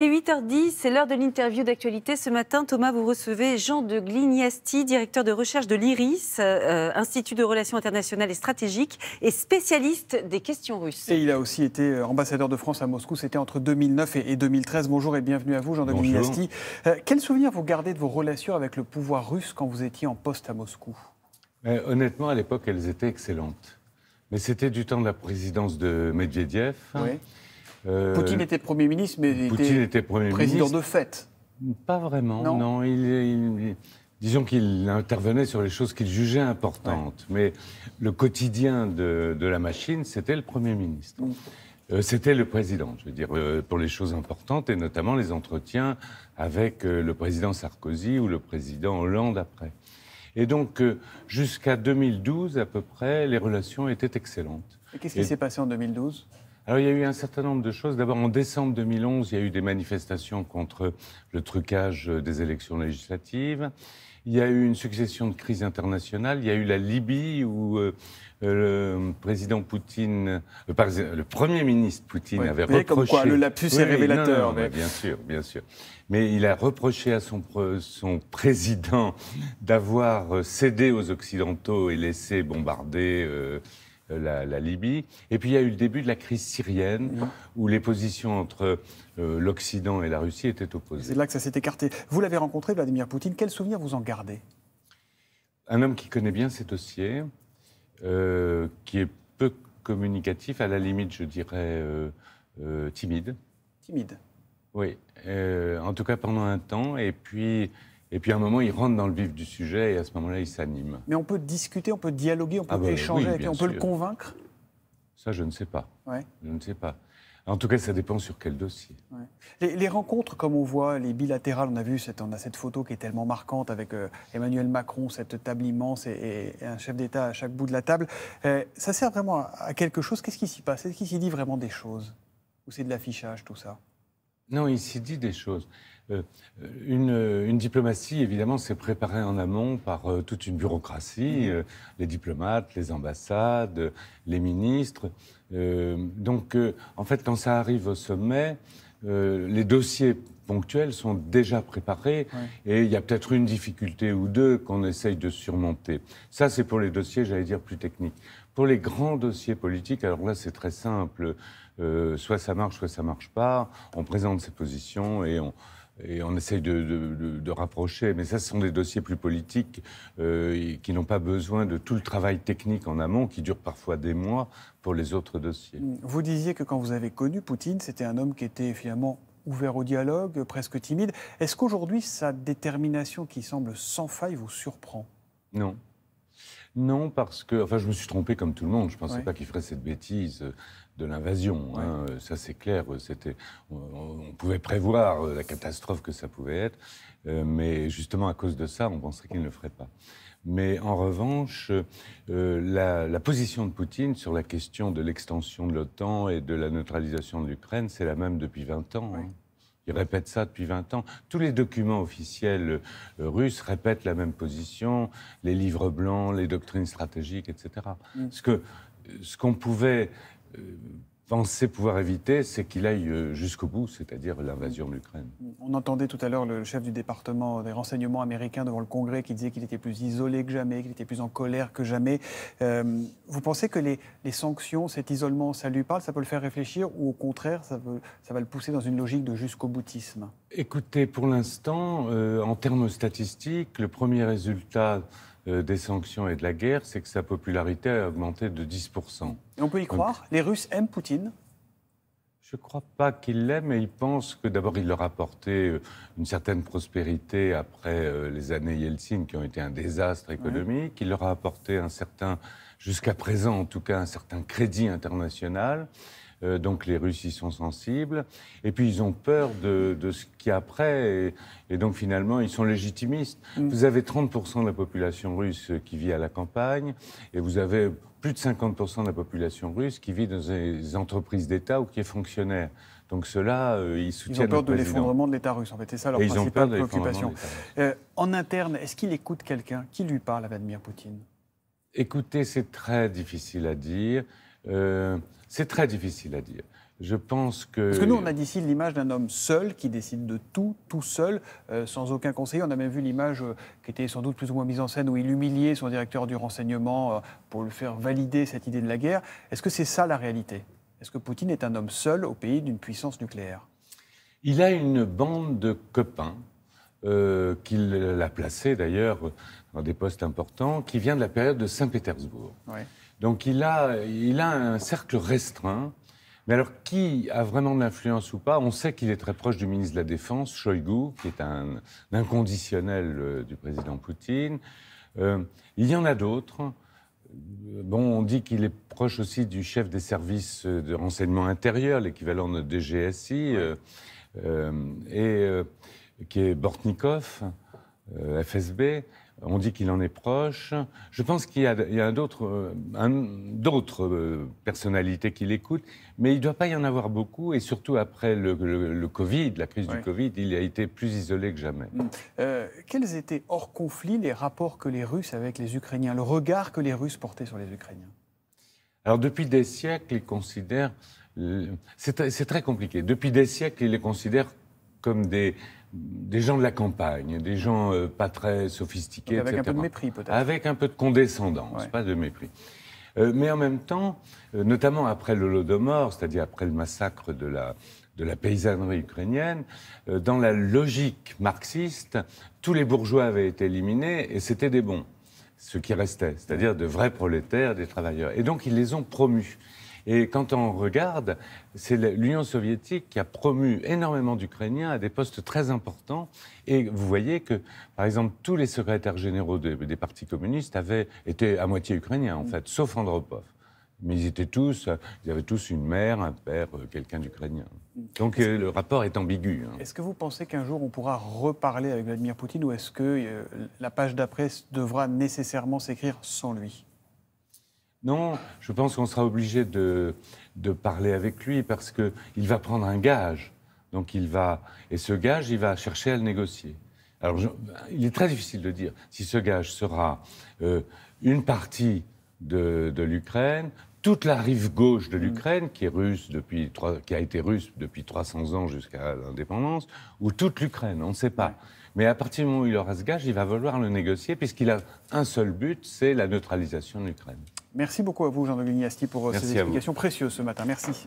est 8h10, c'est l'heure de l'interview d'actualité. Ce matin, Thomas, vous recevez Jean de Glignasti, directeur de recherche de l'IRIS, euh, Institut de Relations Internationales et Stratégiques, et spécialiste des questions russes. Et il a aussi été euh, ambassadeur de France à Moscou, c'était entre 2009 et 2013. Bonjour et bienvenue à vous, Jean de Glignasti. Euh, quel souvenir vous gardez de vos relations avec le pouvoir russe quand vous étiez en poste à Moscou Honnêtement, à l'époque, elles étaient excellentes. Mais c'était du temps de la présidence de Medvedev. Hein, oui. Euh, Poutine était Premier ministre, mais il était, président de fait. Pas vraiment, non. disons qu'il intervenait sur les choses qu'il jugeait importantes, mais le quotidien de, la machine, c'était le Premier ministre. Mm. Euh, c'était le président, je veux dire, euh, pour les choses importantes, et notamment les entretiens avec le président Sarkozy ou le président Hollande après. Et donc, jusqu'à 2012 à peu près, les relations étaient excellentes. qu'est-ce qui s'est passé en 2012 alors il y a eu un certain nombre de choses. D'abord en décembre 2011, il y a eu des manifestations contre le trucage euh, des élections législatives. Il y a eu une succession de crises internationales. Il y a eu la Libye où euh, euh, le président Poutine, le, le premier ministre Poutine avait reproché. le lapsus est révélateur. mais... Bien sûr, bien sûr. Mais il a reproché à son, son président d'avoir cédé aux Occidentaux et laissé bombarder. Euh, euh, la, Libye. Et puis il y a eu le début de la crise syrienne, où les positions entre euh, l'Occident et la Russie étaient opposées. C'est là que ça s'est écarté. Vous l'avez rencontré, Vladimir Poutine. Quel souvenir vous en gardez Un homme qui connaît bien ses dossiers, euh, qui est peu communicatif, à la limite, je dirais, timide. Timide. Oui, en tout cas pendant un temps. Et puis et puis à un moment, il rentre dans le vif du sujet et à ce moment-là, il s'anime. Mais on peut discuter, on peut dialoguer, on peut ah bah échanger avec lui, on peut le convaincre Ça, je ne sais pas. Ouais. Je ne sais pas. En tout cas, ça dépend sur quel dossier. Les, rencontres, comme on voit, les bilatérales, on a vu, cette, on a cette photo qui est tellement marquante avec euh, Emmanuel Macron, cette table immense et, un chef d'État à chaque bout de la table. Euh, ça sert vraiment à, à quelque chose Qu'est-ce qui s'y passe Est-ce qu'il s'y dit vraiment des choses Ou c'est de l'affichage, tout ça Non, il s'y dit des choses. Euh, euh, euh, une, diplomatie, évidemment, c'est préparé en amont par toute une bureaucratie, mm-hmm. les diplomates, les ambassades, les ministres. donc, en fait, quand ça arrive au sommet, les dossiers ponctuels sont déjà préparés et il y a peut-être une difficulté ou deux qu'on essaye de surmonter. Ça, c'est pour les dossiers, j'allais dire, plus techniques. Pour les grands dossiers politiques, alors là, c'est très simple. soit ça marche, soit ça marche pas. On présente ses positions et on, et on essaye de, rapprocher, mais ça, ce sont des dossiers plus politiques euh, qui n'ont pas besoin de tout le travail technique en amont qui dure parfois des mois pour les autres dossiers. Vous disiez que quand vous avez connu Poutine, c'était un homme qui était finalement ouvert au dialogue, presque timide. Est-ce qu'aujourd'hui, sa détermination qui semble sans faille vous surprend Non. Non, parce que. Enfin, je me suis trompé comme tout le monde. Je ne pensais pas qu'il ferait cette bêtise euh, de l'invasion. Hein. Euh, ça, c'est clair. Euh, c'était, on, pouvait prévoir la catastrophe que ça pouvait être. mais justement, à cause de ça, on penserait qu'il ne le ferait pas. Mais en revanche, la, position de Poutine sur la question de l'extension de l'OTAN et de la neutralisation de l'Ukraine, c'est la même depuis 20 ans. Hein. Il répète ça depuis 20 ans. Tous les documents officiels euh, russes répètent la même position, les livres blancs, les doctrines stratégiques, etc. Mm. Ce qu'on ce pouvait euh, pensait pouvoir éviter, c'est qu'il aille euh, jusqu'au bout, c'est-à-dire l'invasion de l'Ukraine. On entendait tout à l'heure le chef du département des renseignements américains devant le Congrès qui disait qu'il était plus isolé que jamais, qu'il était plus en colère que jamais. Euh, vous pensez que les, sanctions, cet isolement, ça lui parle, ça peut le faire réfléchir ou au contraire, ça, ça va le pousser dans une logique de jusqu'au boutisme Écoutez, pour l'instant, euh, en termes statistiques, le premier résultat euh, des sanctions et de la guerre, c'est que sa popularité a augmenté de 10%. on peut y croire Les Russes aiment Poutine je ne crois pas qu'ils l'aiment. mais ils pensent que d'abord il leur a apporté euh, une certaine prospérité après euh, les années Yeltsin qui ont été un désastre économique. Il leur a apporté un certain, jusqu'à présent en tout cas, un certain crédit international. Euh, donc les Russes y sont sensibles. Et puis ils ont peur de, de ce qui après. Et, donc finalement, ils sont légitimistes. Mm. Vous avez 30% de la population russe qui vit à la campagne. Et vous avez plus de 50% de la population russe qui vit dans des entreprises d'État ou qui est fonctionnaire. Donc cela euh, ils soutiennent. Ils ont peur de l'effondrement de l'État russe, en fait. C'est ça leur préoccupation. Euh, en interne, est-ce qu'il écoute quelqu'un Qui lui parle à Vladimir Poutine Écoutez, c'est très difficile à dire. C'est très difficile à dire. Je pense que. Parce que nous, on a d'ici l'image d'un homme seul qui décide de tout, tout seul, euh, sans aucun conseiller. On a même vu l'image euh, qui était sans doute plus ou moins mise en scène où il humiliait son directeur du renseignement euh, pour le faire valider cette idée de la guerre. Est-ce que c'est ça la réalité Est-ce que Poutine est un homme seul au pays d'une puissance nucléaire Il a une bande de copains. qu'il a placé d'ailleurs dans des postes importants, qui vient de la période de Saint-Pétersbourg. Oui. Donc il a, un cercle restreint. Mais alors, qui a vraiment de l'influence ou pas On sait qu'il est très proche du ministre de la Défense, Shoigu, qui est un, inconditionnel euh, du président Poutine. Euh, il y en a d'autres. Bon, on dit qu'il est proche aussi du chef des services euh, de renseignement intérieur, l'équivalent de DGSI, et qui est Bortnikov. Euh, FSB. On dit qu'il en est proche. Je pense qu'il y a, d'autres euh, euh, personnalités qui l'écoutent, mais il ne doit pas y en avoir beaucoup. Et surtout après le, la crise du Covid, il a été plus isolé que jamais. Mm. quels étaient hors conflit les rapports que les Russes avec les Ukrainiens, le regard que les Russes portaient sur les Ukrainiens Alors depuis des siècles, ils considèrent. C'est très compliqué. Depuis des siècles, ils les considèrent comme des, gens de la campagne, des gens euh, pas très sophistiqués. avec un peu de mépris peut-être. Avec un peu de condescendance, pas de mépris. Euh, mais en même temps, euh, notamment après le Lodomor, c'est-à-dire après le massacre de la, de la paysannerie ukrainienne, dans la logique marxiste, tous les bourgeois avaient été éliminés et c'était des bons, ce qui restait, c'est-à-dire de vrais prolétaires, des travailleurs. Et donc ils les ont promus. Et quand on regarde, c'est l'Union soviétique qui a promu énormément d'Ukrainiens à des postes très importants. Et vous voyez que, par exemple, tous les secrétaires généraux des, partis communistes avaient été à moitié ukrainiens, en mm. fait, sauf Andropov. Mais ils étaient tous, euh, ils avaient tous une mère, un père, euh, quelqu'un d'ukrainien. Donc euh, le rapport est ambigu. Hein. Est-ce que vous pensez qu'un jour on pourra reparler avec Vladimir Poutine ou est-ce que la page d'après devra nécessairement s'écrire sans lui non, je pense qu'on sera obligé de, parler avec lui parce qu'il va prendre un gage. Donc il va, et ce gage, il va chercher à le négocier. Alors il est très difficile de dire si ce gage sera euh, une partie de, l'Ukraine, toute la rive gauche de mm. l'Ukraine, qui, est russe depuis, qui a été russe depuis 300 ans jusqu'à l'indépendance, ou toute l'Ukraine, on ne sait pas. Mais à partir du moment où il aura ce gage, il va vouloir le négocier, puisqu'il a un seul but, c'est la neutralisation de l'Ukraine. Merci beaucoup à vous, Jean de pour euh, ces explications précieuses ce matin. Merci.